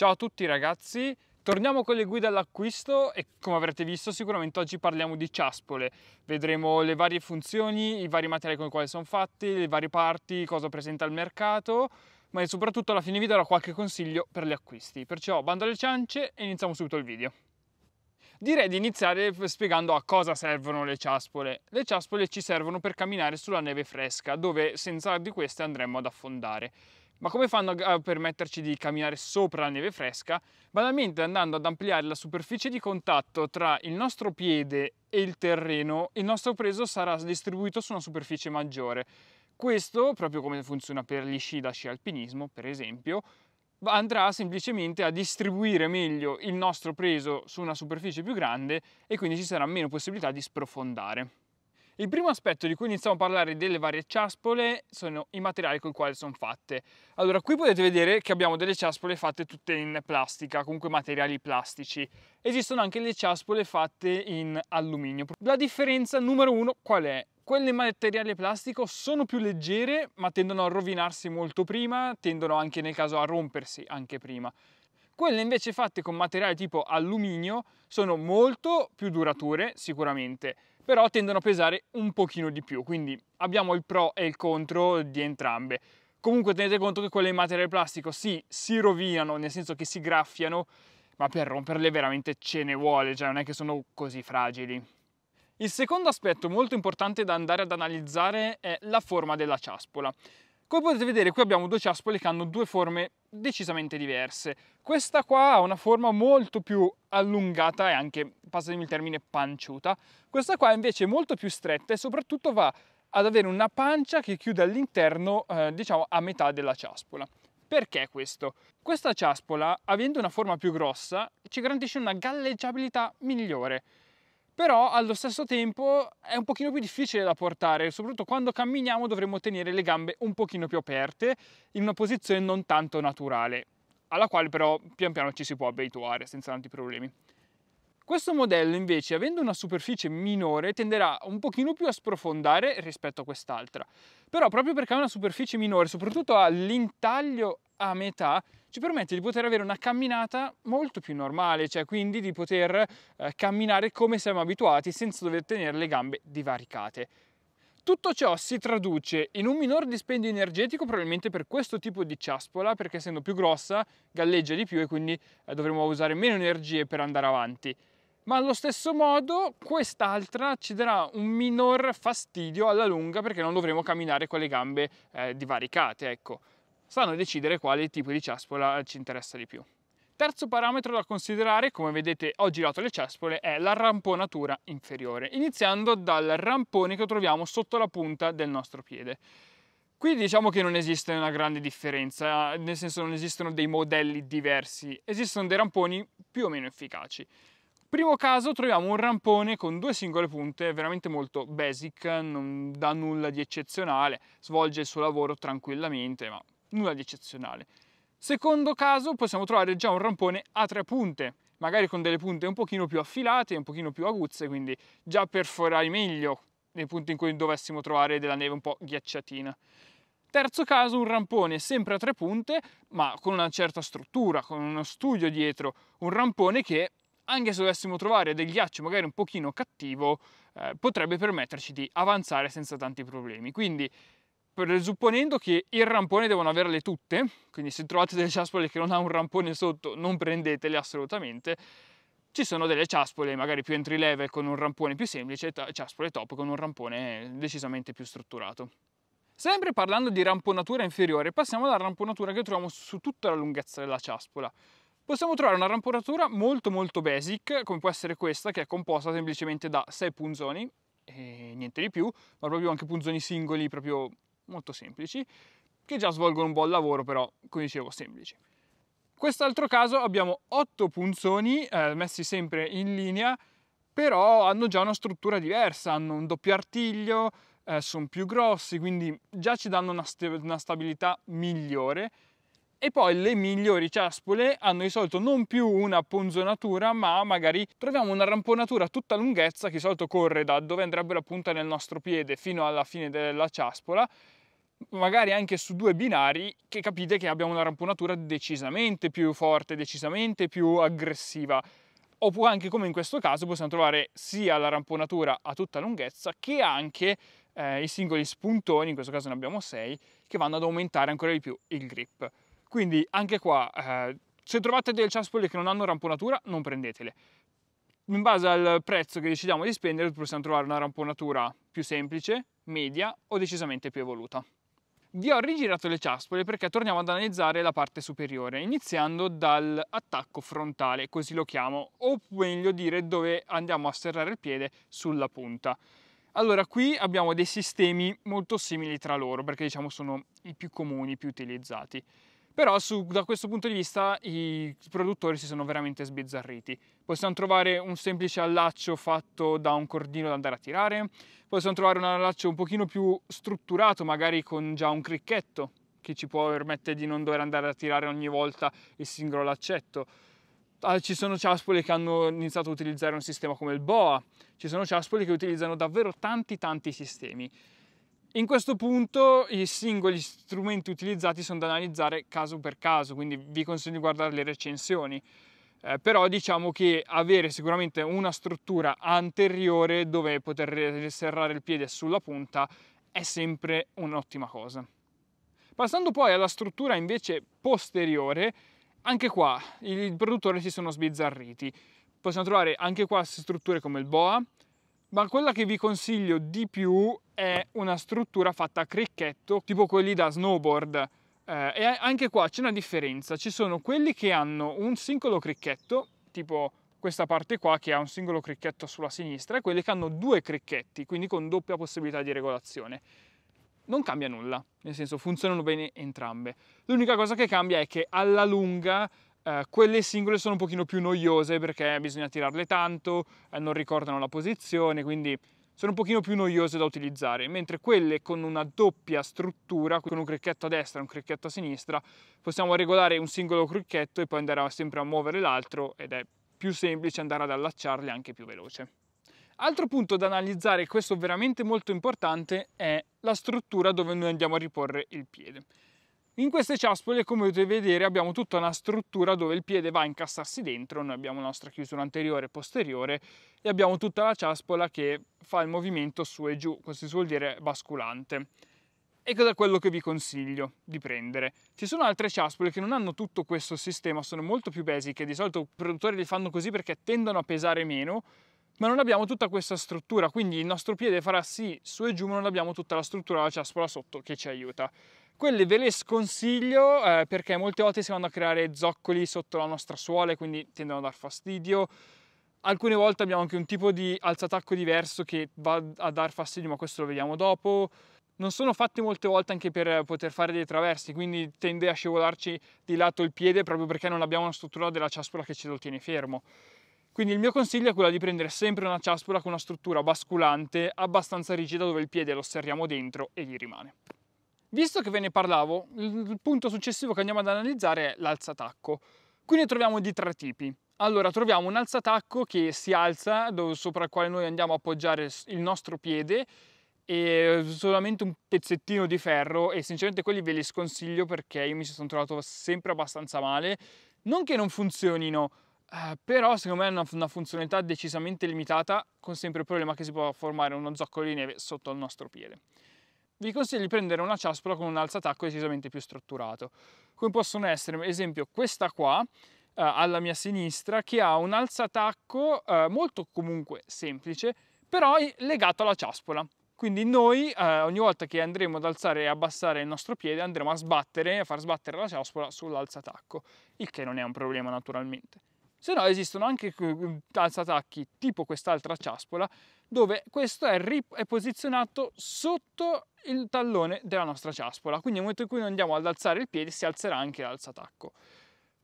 Ciao a tutti ragazzi, torniamo con le guide all'acquisto e come avrete visto sicuramente oggi parliamo di ciaspole. Vedremo le varie funzioni, i vari materiali con i quali sono fatti, le varie parti, cosa presenta al mercato, ma soprattutto alla fine vi darò qualche consiglio per gli acquisti. Perciò bando alle ciance e iniziamo subito il video. Direi di iniziare spiegando a cosa servono le ciaspole. Le ciaspole ci servono per camminare sulla neve fresca, dove senza di queste andremo ad affondare. Ma come fanno a permetterci di camminare sopra la neve fresca? Banalmente andando ad ampliare la superficie di contatto tra il nostro piede e il terreno, il nostro peso sarà distribuito su una superficie maggiore. Questo, proprio come funziona per gli sci da sci alpinismo, per esempio, andrà semplicemente a distribuire meglio il nostro peso su una superficie più grande e quindi ci sarà meno possibilità di sprofondare. Il primo aspetto di cui iniziamo a parlare delle varie ciaspole sono i materiali con i quali sono fatte. Allora, qui potete vedere che abbiamo delle ciaspole fatte tutte in plastica, comunque materiali plastici. Esistono anche le ciaspole fatte in alluminio. La differenza numero uno qual è? quelle in materiale plastico sono più leggere ma tendono a rovinarsi molto prima, tendono anche nel caso a rompersi anche prima. Quelle invece fatte con materiale tipo alluminio sono molto più durature sicuramente, però tendono a pesare un pochino di più, quindi abbiamo il pro e il contro di entrambe. Comunque tenete conto che quelle in materiale plastico sì, si rovinano, nel senso che si graffiano, ma per romperle veramente ce ne vuole, cioè non è che sono così fragili. Il secondo aspetto molto importante da andare ad analizzare è la forma della ciaspola. Come potete vedere qui abbiamo due ciaspole che hanno due forme decisamente diverse. Questa qua ha una forma molto più allungata e anche, passatemi il termine, panciuta. Questa qua invece è molto più stretta e soprattutto va ad avere una pancia che chiude all'interno, eh, diciamo, a metà della ciaspola. Perché questo? Questa ciaspola, avendo una forma più grossa, ci garantisce una galleggiabilità migliore però allo stesso tempo è un pochino più difficile da portare, soprattutto quando camminiamo dovremmo tenere le gambe un pochino più aperte in una posizione non tanto naturale, alla quale però pian piano ci si può abituare senza tanti problemi. Questo modello invece, avendo una superficie minore, tenderà un pochino più a sprofondare rispetto a quest'altra. Però proprio perché ha una superficie minore, soprattutto all'intaglio a metà ci permette di poter avere una camminata molto più normale, cioè quindi di poter eh, camminare come siamo abituati senza dover tenere le gambe divaricate. Tutto ciò si traduce in un minor dispendio energetico probabilmente per questo tipo di ciaspola perché essendo più grossa galleggia di più e quindi eh, dovremo usare meno energie per andare avanti ma allo stesso modo quest'altra ci darà un minor fastidio alla lunga perché non dovremo camminare con le gambe eh, divaricate, ecco sanno decidere quale tipo di ciaspola ci interessa di più. Terzo parametro da considerare, come vedete ho girato le ciaspole, è la ramponatura inferiore, iniziando dal rampone che troviamo sotto la punta del nostro piede. Qui diciamo che non esiste una grande differenza, nel senso non esistono dei modelli diversi, esistono dei ramponi più o meno efficaci. Primo caso troviamo un rampone con due singole punte, veramente molto basic, non dà nulla di eccezionale, svolge il suo lavoro tranquillamente, ma nulla di eccezionale. Secondo caso possiamo trovare già un rampone a tre punte, magari con delle punte un pochino più affilate, un pochino più aguzze, quindi già perforai meglio nei punti in cui dovessimo trovare della neve un po' ghiacciatina. Terzo caso, un rampone sempre a tre punte, ma con una certa struttura, con uno studio dietro, un rampone che anche se dovessimo trovare del ghiaccio magari un pochino cattivo, eh, potrebbe permetterci di avanzare senza tanti problemi. Quindi presupponendo che il rampone devono averle tutte, quindi se trovate delle ciaspole che non hanno un rampone sotto non prendetele assolutamente, ci sono delle ciaspole magari più entry level con un rampone più semplice e ciaspole top con un rampone decisamente più strutturato. Sempre parlando di ramponatura inferiore, passiamo alla ramponatura che troviamo su tutta la lunghezza della ciaspola. Possiamo trovare una ramponatura molto molto basic, come può essere questa, che è composta semplicemente da 6 punzoni, e niente di più, ma proprio anche punzoni singoli, proprio molto semplici, che già svolgono un buon lavoro però, come dicevo, semplici. Quest'altro caso abbiamo otto punzoni eh, messi sempre in linea, però hanno già una struttura diversa, hanno un doppio artiglio, eh, sono più grossi, quindi già ci danno una, st- una stabilità migliore. E poi le migliori ciaspole hanno di solito non più una ponzonatura, ma magari troviamo una ramponatura a tutta lunghezza che di solito corre da dove andrebbe la punta nel nostro piede fino alla fine della ciaspola magari anche su due binari che capite che abbiamo una ramponatura decisamente più forte, decisamente più aggressiva. Oppure anche come in questo caso possiamo trovare sia la ramponatura a tutta lunghezza che anche eh, i singoli spuntoni, in questo caso ne abbiamo sei, che vanno ad aumentare ancora di più il grip. Quindi anche qua, eh, se trovate delle ciaspole che non hanno ramponatura, non prendetele in base al prezzo che decidiamo di spendere possiamo trovare una ramponatura più semplice, media o decisamente più evoluta. Vi ho rigirato le ciaspole perché torniamo ad analizzare la parte superiore, iniziando dall'attacco frontale, così lo chiamo, o meglio dire dove andiamo a serrare il piede sulla punta. Allora, qui abbiamo dei sistemi molto simili tra loro, perché diciamo sono i più comuni, i più utilizzati. Però su, da questo punto di vista i produttori si sono veramente sbizzarriti. Possiamo trovare un semplice allaccio fatto da un cordino da andare a tirare, possiamo trovare un allaccio un pochino più strutturato, magari con già un cricchetto, che ci può permettere di non dover andare a tirare ogni volta il singolo laccetto. Ah, ci sono ciaspole che hanno iniziato a utilizzare un sistema come il BOA, ci sono ciaspole che utilizzano davvero tanti tanti sistemi. In questo punto i singoli strumenti utilizzati sono da analizzare caso per caso, quindi vi consiglio di guardare le recensioni. Eh, però diciamo che avere sicuramente una struttura anteriore dove poter serrare il piede sulla punta è sempre un'ottima cosa. Passando poi alla struttura invece posteriore, anche qua i produttori si sono sbizzarriti. Possiamo trovare anche qua strutture come il BOA, ma quella che vi consiglio di più è una struttura fatta a cricchetto, tipo quelli da snowboard. Eh, e anche qua c'è una differenza, ci sono quelli che hanno un singolo cricchetto, tipo questa parte qua che ha un singolo cricchetto sulla sinistra, e quelli che hanno due cricchetti, quindi con doppia possibilità di regolazione. Non cambia nulla, nel senso funzionano bene entrambe. L'unica cosa che cambia è che alla lunga eh, quelle singole sono un pochino più noiose perché bisogna tirarle tanto, eh, non ricordano la posizione, quindi sono un pochino più noiose da utilizzare, mentre quelle con una doppia struttura, con un cricchetto a destra e un cricchetto a sinistra, possiamo regolare un singolo cricchetto e poi andare sempre a muovere l'altro ed è più semplice andare ad allacciarle anche più veloce. Altro punto da analizzare, questo veramente molto importante, è la struttura dove noi andiamo a riporre il piede. In queste ciaspole, come potete vedere, abbiamo tutta una struttura dove il piede va a incassarsi dentro, noi abbiamo la nostra chiusura anteriore e posteriore e abbiamo tutta la ciaspola che fa il movimento su e giù, questo si vuol dire basculante. E cosa quello che vi consiglio di prendere? Ci sono altre ciaspole che non hanno tutto questo sistema, sono molto più basiche, di solito i produttori li fanno così perché tendono a pesare meno, ma non abbiamo tutta questa struttura, quindi il nostro piede farà sì su e giù, ma non abbiamo tutta la struttura della ciaspola sotto che ci aiuta. Quelle ve le sconsiglio eh, perché molte volte si vanno a creare zoccoli sotto la nostra suola e quindi tendono a dar fastidio. Alcune volte abbiamo anche un tipo di alzatacco diverso che va a dar fastidio, ma questo lo vediamo dopo. Non sono fatte molte volte anche per poter fare dei traversi, quindi tende a scivolarci di lato il piede proprio perché non abbiamo una struttura della ciaspola che ce lo tiene fermo. Quindi il mio consiglio è quello di prendere sempre una ciaspola con una struttura basculante abbastanza rigida dove il piede lo serriamo dentro e gli rimane. Visto che ve ne parlavo, il punto successivo che andiamo ad analizzare è l'alzatacco. Qui ne troviamo di tre tipi. Allora, troviamo un alzatacco che si alza, sopra il quale noi andiamo a appoggiare il nostro piede, e solamente un pezzettino di ferro, e sinceramente quelli ve li sconsiglio perché io mi ci sono trovato sempre abbastanza male. Non che non funzionino, eh, però secondo me hanno una funzionalità decisamente limitata, con sempre il problema che si può formare uno zoccolo di neve sotto il nostro piede vi consiglio di prendere una ciaspola con un alzatacco decisamente più strutturato, come possono essere, ad esempio, questa qua, eh, alla mia sinistra che ha un alzatacco eh, molto comunque semplice però legato alla ciaspola quindi noi eh, ogni volta che andremo ad alzare e abbassare il nostro piede andremo a sbattere a far sbattere la ciaspola sull'alzatacco il che non è un problema naturalmente se no esistono anche mm, alzatacchi tipo quest'altra ciaspola dove questo è, è, posizionato sotto il tallone della nostra ciaspola, quindi nel momento in cui noi andiamo ad alzare il piede si alzerà anche l'alzatacco.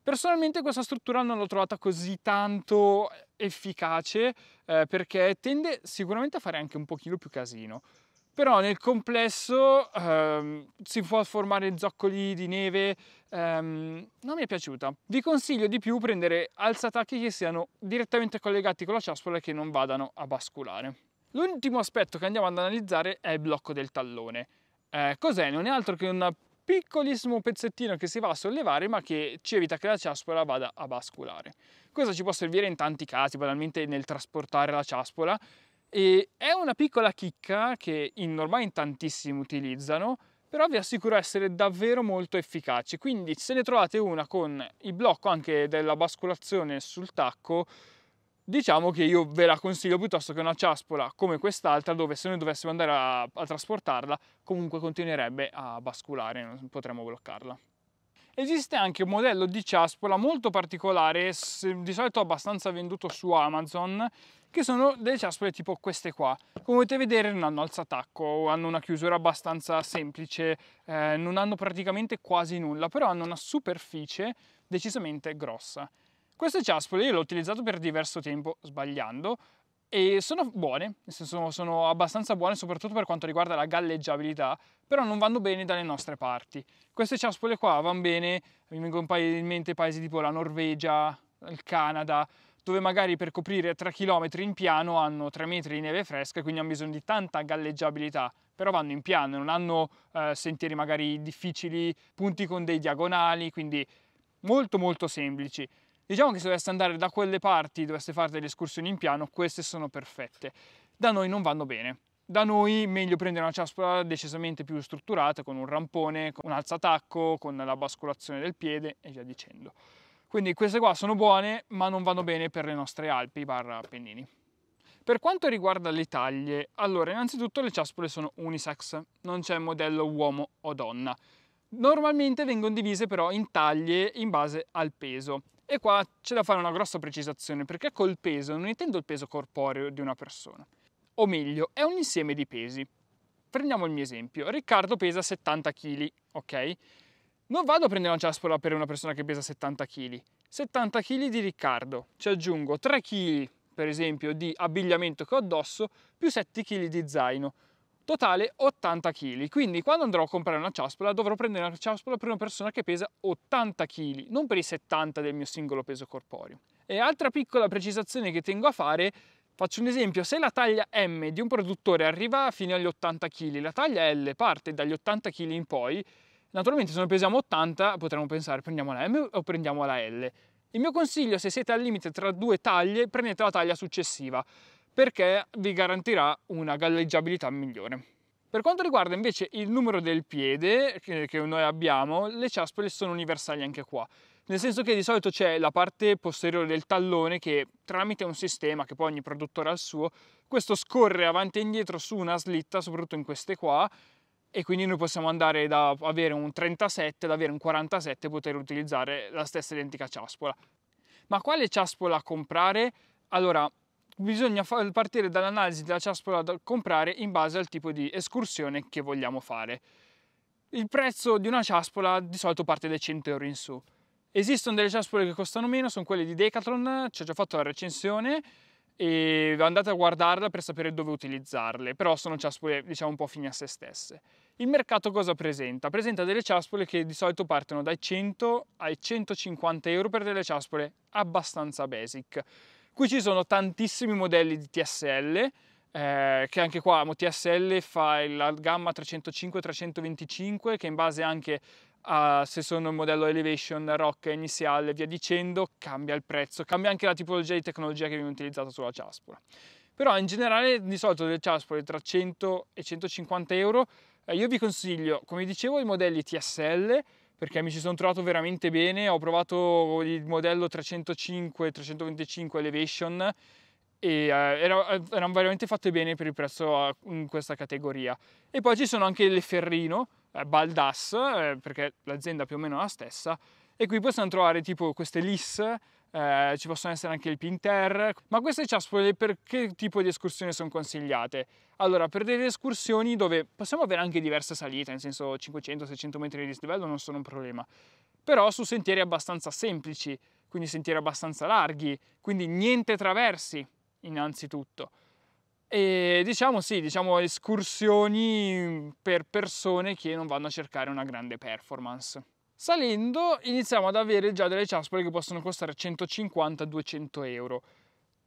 Personalmente questa struttura non l'ho trovata così tanto efficace eh, perché tende sicuramente a fare anche un pochino più casino però nel complesso ehm, si può formare zoccoli di neve, ehm, non mi è piaciuta. Vi consiglio di più prendere alzatacchi che siano direttamente collegati con la ciaspola e che non vadano a basculare. L'ultimo aspetto che andiamo ad analizzare è il blocco del tallone. Eh, cos'è? Non è altro che un piccolissimo pezzettino che si va a sollevare ma che ci evita che la ciaspola vada a basculare. Questo ci può servire in tanti casi, banalmente nel trasportare la ciaspola, e è una piccola chicca che in, ormai in tantissimi utilizzano, però vi assicuro essere davvero molto efficace Quindi se ne trovate una con il blocco anche della basculazione sul tacco, diciamo che io ve la consiglio piuttosto che una ciaspola come quest'altra dove se noi dovessimo andare a, a trasportarla comunque continuerebbe a basculare, non potremmo bloccarla. Esiste anche un modello di ciaspola molto particolare, di solito abbastanza venduto su Amazon, che sono delle ciaspole tipo queste qua. Come potete vedere non hanno alzatacco, hanno una chiusura abbastanza semplice, eh, non hanno praticamente quasi nulla, però hanno una superficie decisamente grossa. Queste ciaspole io le ho utilizzate per diverso tempo, sbagliando, e sono buone, nel senso sono abbastanza buone soprattutto per quanto riguarda la galleggiabilità, però non vanno bene dalle nostre parti. Queste ciaspole qua vanno bene, mi vengono in mente paesi tipo la Norvegia, il Canada, dove magari per coprire 3 km in piano hanno 3 metri di neve fresca, e quindi hanno bisogno di tanta galleggiabilità, però vanno in piano, non hanno eh, sentieri magari difficili, punti con dei diagonali, quindi molto molto semplici. Diciamo che se doveste andare da quelle parti, doveste fare delle escursioni in piano, queste sono perfette. Da noi non vanno bene. Da noi meglio prendere una ciaspola decisamente più strutturata, con un rampone, con un alzatacco, con la bascolazione del piede e via dicendo. Quindi queste qua sono buone ma non vanno bene per le nostre Alpi barra Appennini. Per quanto riguarda le taglie, allora innanzitutto le ciaspole sono unisex, non c'è modello uomo o donna. Normalmente vengono divise però in taglie in base al peso. E qua c'è da fare una grossa precisazione perché col peso non intendo il peso corporeo di una persona. O meglio, è un insieme di pesi. Prendiamo il mio esempio. Riccardo pesa 70 kg, ok? Non vado a prendere una ciaspola per una persona che pesa 70 kg. 70 kg di Riccardo. Ci aggiungo 3 kg, per esempio, di abbigliamento che ho addosso, più 7 kg di zaino. Totale 80 kg. Quindi quando andrò a comprare una ciaspola dovrò prendere una ciaspola per una persona che pesa 80 kg, non per i 70 del mio singolo peso corporeo. E altra piccola precisazione che tengo a fare Faccio un esempio, se la taglia M di un produttore arriva fino agli 80 kg, la taglia L parte dagli 80 kg in poi, Naturalmente se noi pesiamo 80 potremmo pensare prendiamo la M o prendiamo la L. Il mio consiglio se siete al limite tra due taglie prendete la taglia successiva perché vi garantirà una galleggiabilità migliore. Per quanto riguarda invece il numero del piede che noi abbiamo, le ciaspole sono universali anche qua, nel senso che di solito c'è la parte posteriore del tallone che tramite un sistema che poi ogni produttore ha il suo, questo scorre avanti e indietro su una slitta, soprattutto in queste qua, e quindi noi possiamo andare da avere un 37 ad avere un 47 e poter utilizzare la stessa identica ciaspola. Ma quale ciaspola comprare? Allora, bisogna partire dall'analisi della ciaspola da comprare in base al tipo di escursione che vogliamo fare. Il prezzo di una ciaspola di solito parte dai 100 euro in su. Esistono delle ciaspole che costano meno, sono quelle di Decathlon, ci ho già fatto la recensione e andate a guardarla per sapere dove utilizzarle, però sono ciaspole diciamo un po' fini a se stesse. Il mercato cosa presenta? Presenta delle ciaspole che di solito partono dai 100 ai 150 euro per delle ciaspole abbastanza basic. Qui ci sono tantissimi modelli di TSL, eh, che anche qua TSL fa la gamma 305-325 che in base anche a se sono il modello Elevation, Rock, Initial e via dicendo cambia il prezzo, cambia anche la tipologia di tecnologia che viene utilizzata sulla ciaspola. Però in generale di solito delle ciaspole tra 100 e 150 euro eh, io vi consiglio, come dicevo, i modelli TSL perché mi ci sono trovato veramente bene, ho provato il modello 305 325 Elevation e eh, eh, erano veramente fatte bene per il prezzo in questa categoria. E poi ci sono anche le Ferrino, Baldass perché l'azienda più o meno è la stessa, e qui possiamo trovare tipo queste LIS, eh, ci possono essere anche il Pinter, ma queste ciaspole per che tipo di escursione sono consigliate? Allora, per delle escursioni dove possiamo avere anche diverse salite, nel senso 500-600 metri di dislivello non sono un problema, però su sentieri abbastanza semplici, quindi sentieri abbastanza larghi, quindi niente traversi innanzitutto. E diciamo sì, diciamo escursioni per persone che non vanno a cercare una grande performance. Salendo iniziamo ad avere già delle ciaspole che possono costare 150-200 euro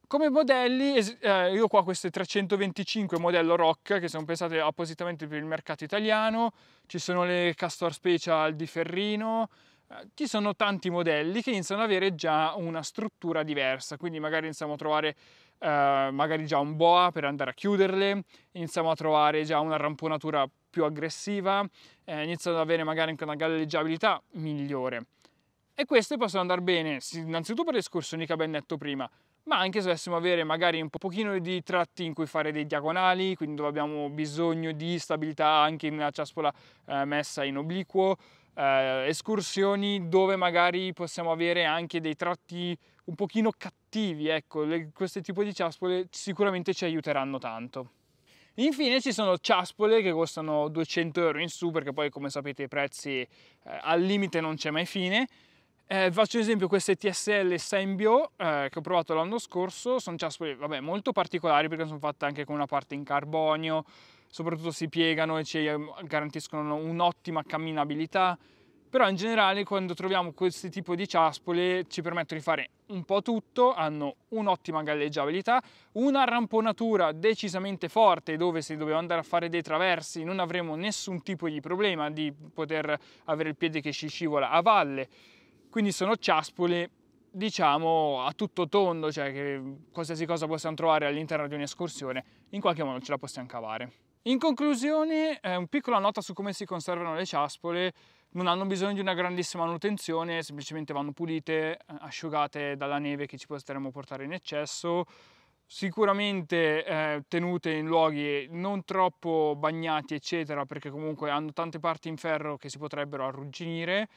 come modelli, eh, io qua queste 325 modello Rock che sono pensate appositamente per il mercato italiano, ci sono le Castor Special di Ferrino, eh, ci sono tanti modelli che iniziano ad avere già una struttura diversa, quindi magari iniziamo a trovare eh, magari già un boa per andare a chiuderle, iniziamo a trovare già una ramponatura più aggressiva, eh, iniziano ad avere magari anche una galleggiabilità migliore. E queste possono andare bene innanzitutto per l'escursione che abbiamo detto prima, ma anche se dovessimo avere magari un pochino di tratti in cui fare dei diagonali, quindi dove abbiamo bisogno di stabilità anche nella ciaspola eh, messa in obliquo, eh, escursioni dove magari possiamo avere anche dei tratti un pochino cattivi, ecco, le, questo tipo di ciaspole sicuramente ci aiuteranno tanto. Infine ci sono ciaspole che costano 200 euro in su perché poi come sapete i prezzi eh, al limite non c'è mai fine, eh, faccio un esempio queste TSL Symbio eh, che ho provato l'anno scorso, sono ciaspole vabbè, molto particolari perché sono fatte anche con una parte in carbonio, soprattutto si piegano e ci ehm, garantiscono un'ottima camminabilità, però in generale quando troviamo questi tipi di ciaspole ci permettono di fare un po' tutto, hanno un'ottima galleggiabilità, una ramponatura decisamente forte dove se dobbiamo andare a fare dei traversi non avremo nessun tipo di problema di poter avere il piede che ci scivola a valle, quindi sono ciaspoli diciamo a tutto tondo, cioè che qualsiasi cosa possiamo trovare all'interno di un'escursione, in qualche modo ce la possiamo cavare. In conclusione, eh, una piccola nota su come si conservano le ciaspole, non hanno bisogno di una grandissima manutenzione, semplicemente vanno pulite, eh, asciugate dalla neve che ci potremmo portare in eccesso, sicuramente eh, tenute in luoghi non troppo bagnati eccetera perché comunque hanno tante parti in ferro che si potrebbero arrugginire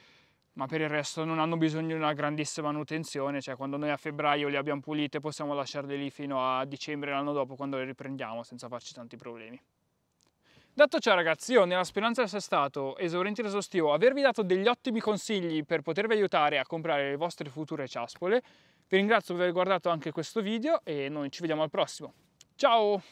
ma per il resto non hanno bisogno di una grandissima manutenzione, cioè quando noi a febbraio le abbiamo pulite possiamo lasciarle lì fino a dicembre l'anno dopo quando le riprendiamo senza farci tanti problemi. Detto ciò ragazzi, io nella speranza di essere stato esaurente e esaustivo, avervi dato degli ottimi consigli per potervi aiutare a comprare le vostre future ciaspole, vi ringrazio per aver guardato anche questo video e noi ci vediamo al prossimo. Ciao!